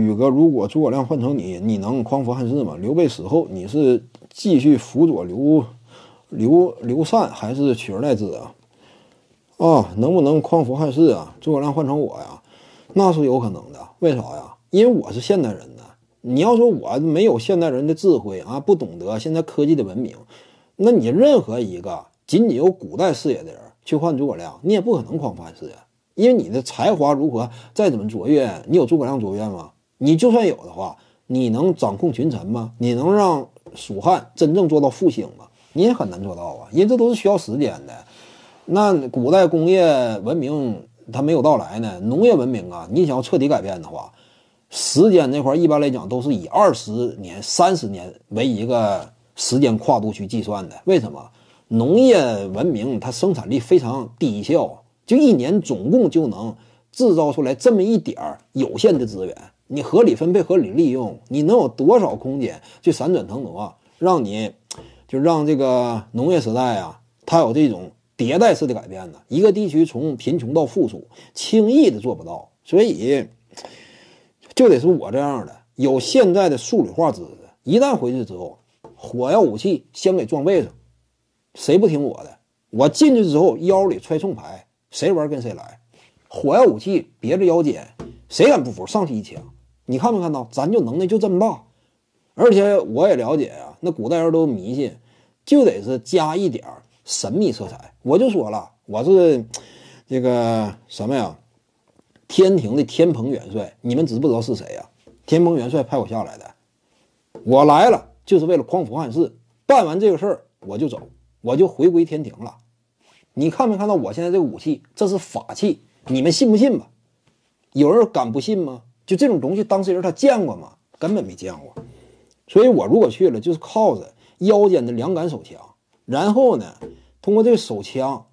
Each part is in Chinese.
宇哥，如果诸葛亮换成你，你能匡扶汉室吗？刘备死后，你是继续辅佐刘刘刘禅，还是取而代之啊？啊，能不能匡扶汉室啊？诸葛亮换成我呀，那是有可能的。为啥呀？因为我是现代人的。你要说我没有现代人的智慧啊，不懂得现在科技的文明，那你任何一个仅仅有古代视野的人去换诸葛亮，你也不可能匡扶汉室呀。因为你的才华如何，再怎么卓越，你有诸葛亮卓越吗？你就算有的话，你能掌控群臣吗？你能让蜀汉真正做到复兴吗？你也很难做到啊！因为这都是需要时间的。那古代工业文明它没有到来呢，农业文明啊，你想要彻底改变的话，时间这块儿一般来讲都是以二十年、三十年为一个时间跨度去计算的。为什么？农业文明它生产力非常低效，就一年总共就能制造出来这么一点儿有限的资源。你合理分配、合理利用，你能有多少空间去闪转腾挪？让你就让这个农业时代啊，它有这种迭代式的改变呢？一个地区从贫穷到富庶，轻易的做不到，所以就得是我这样的，有现在的数理化知识。一旦回去之后，火药武器先给装备上，谁不听我的？我进去之后腰里揣重排，谁玩跟谁来，火药武器别着腰间，谁敢不服上去一枪。你看没看到？咱就能耐就这么大，而且我也了解啊。那古代人都迷信，就得是加一点神秘色彩。我就说了，我是这个什么呀？天庭的天蓬元帅，你们知不知道是谁呀？天蓬元帅派我下来的，我来了就是为了匡扶汉室。办完这个事儿我就走，我就回归天庭了。你看没看到？我现在这武器，这是法器，你们信不信吧？有人敢不信吗？就这种东西，当事人他见过吗？根本没见过。所以我如果去了，就是靠着腰间的两杆手枪，然后呢，通过这个手枪，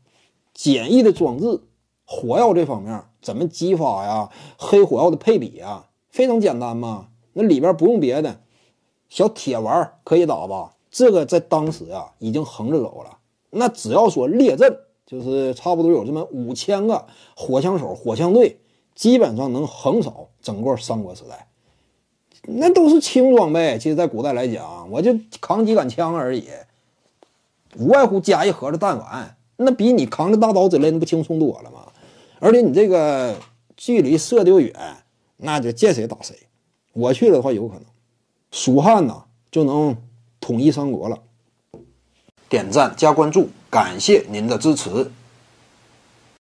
简易的装置，火药这方面怎么激发呀？黑火药的配比呀，非常简单嘛。那里边不用别的，小铁丸可以打吧？这个在当时啊，已经横着走了。那只要说列阵，就是差不多有这么五千个火枪手、火枪队。基本上能横扫整个三国时代，那都是轻装备。其实，在古代来讲，我就扛几杆枪而已，无外乎加一盒子弹丸，那比你扛着大刀之类那不轻松多了吗？而且你这个距离射得又远，那就见谁打谁。我去了的话，有可能，蜀汉呐就能统一三国了。点赞加关注，感谢您的支持。